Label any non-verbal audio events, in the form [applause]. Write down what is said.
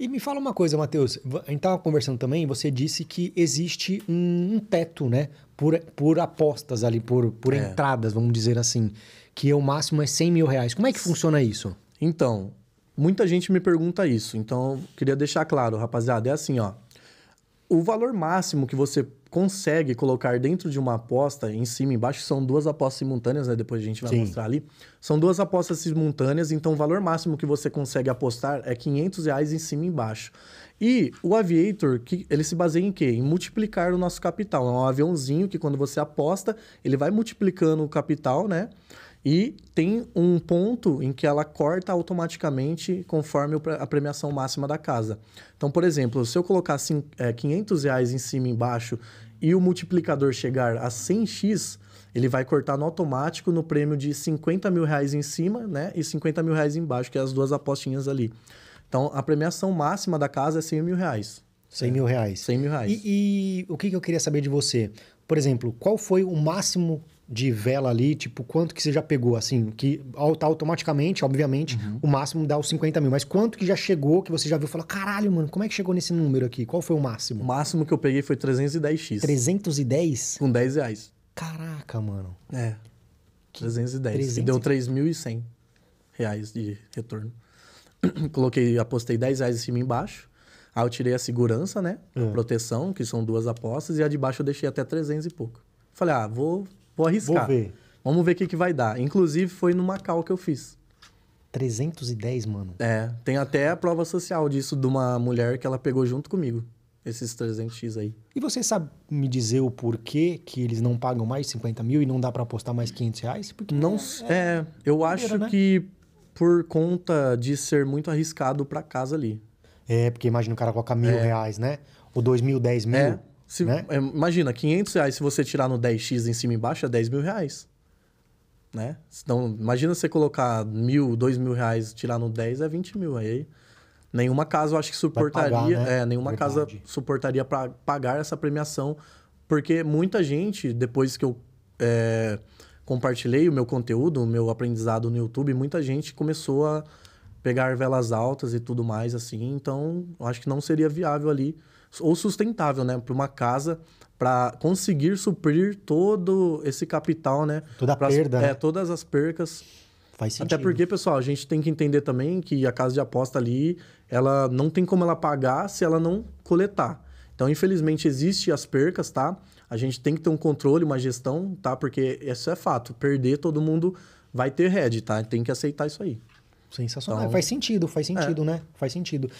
E me fala uma coisa, Matheus. A gente estava conversando também, você disse que existe um, um, teto, né? Por, por apostas ali, por, por é. entradas, vamos dizer assim. Que é o máximo é 100 mil reais. Como é que funciona isso? Então, muita gente me pergunta isso. Então, queria deixar claro, rapaziada. É assim, ó o valor máximo que você consegue colocar dentro de uma aposta, em cima e embaixo, são duas apostas simultâneas, né? Depois a gente vai Sim. mostrar ali. São duas apostas simultâneas, então o valor máximo que você consegue apostar é 500 reais em cima e embaixo. E o Aviator, que ele se baseia em quê? Em multiplicar o nosso capital. É um aviãozinho que quando você aposta, ele vai multiplicando o capital, né? E tem um ponto em que ela corta automaticamente conforme a premiação máxima da casa. Então, por exemplo, se eu colocar 500 é, reais em cima e embaixo e o multiplicador chegar a 100x, ele vai cortar no automático no prêmio de 50 mil reais em cima né, e 50 mil reais embaixo, que é as duas apostinhas ali. Então, a premiação máxima da casa é 100 mil reais. 100 é. mil reais. 100 mil reais. E, e o que, que eu queria saber de você? Por exemplo, qual foi o máximo de vela ali, tipo, quanto que você já pegou, assim, que tá automaticamente, obviamente, uhum. o máximo dá os 50 mil, mas quanto que já chegou, que você já viu e falou, caralho, mano, como é que chegou nesse número aqui? Qual foi o máximo? O máximo que eu peguei foi 310x. 310? Com 10 reais. Caraca, mano. É, 310. 300... E deu 3.100 reais de retorno. [clears throat] Coloquei, apostei 10 reais em cima e embaixo, Aí ah, eu tirei a segurança, né? A é. proteção, que são duas apostas, e a de baixo eu deixei até 300 e pouco. Falei, ah, vou, vou arriscar. Vou ver. Vamos ver o que, que vai dar. Inclusive, foi no Macau que eu fiz. 310, mano? É, tem até a prova social disso de uma mulher que ela pegou junto comigo, esses 300x aí. E você sabe me dizer o porquê que eles não pagam mais 50 mil e não dá para apostar mais 500 reais? Porque não, é, é eu acho né? que por conta de ser muito arriscado para casa ali. É, porque imagina o cara colocar mil é. reais, né? Ou dois mil, dez mil. É. Se, né? É, imagina, 500 reais, se você tirar no 10x em cima e embaixo, é 10 mil reais. Né? Então, imagina você colocar mil, dois mil reais, tirar no 10 é 20 mil. Aí, nenhuma casa eu acho que suportaria. Pagar, né? é, nenhuma Verdade. casa suportaria para pagar essa premiação. Porque muita gente, depois que eu é, compartilhei o meu conteúdo, o meu aprendizado no YouTube, muita gente começou a pegar velas altas e tudo mais assim. Então, eu acho que não seria viável ali ou sustentável, né, para uma casa para conseguir suprir todo esse capital, né? Toda a pra, perda. É, né? todas as percas. Faz sentido. Até porque, pessoal, a gente tem que entender também que a casa de aposta ali, ela não tem como ela pagar se ela não coletar. Então, infelizmente, existe as percas, tá? A gente tem que ter um controle, uma gestão, tá? Porque isso é fato. Perder, todo mundo vai ter red, tá? Tem que aceitar isso aí. Sensacional. Então, faz sentido, faz é. sentido, é. né? Faz sentido.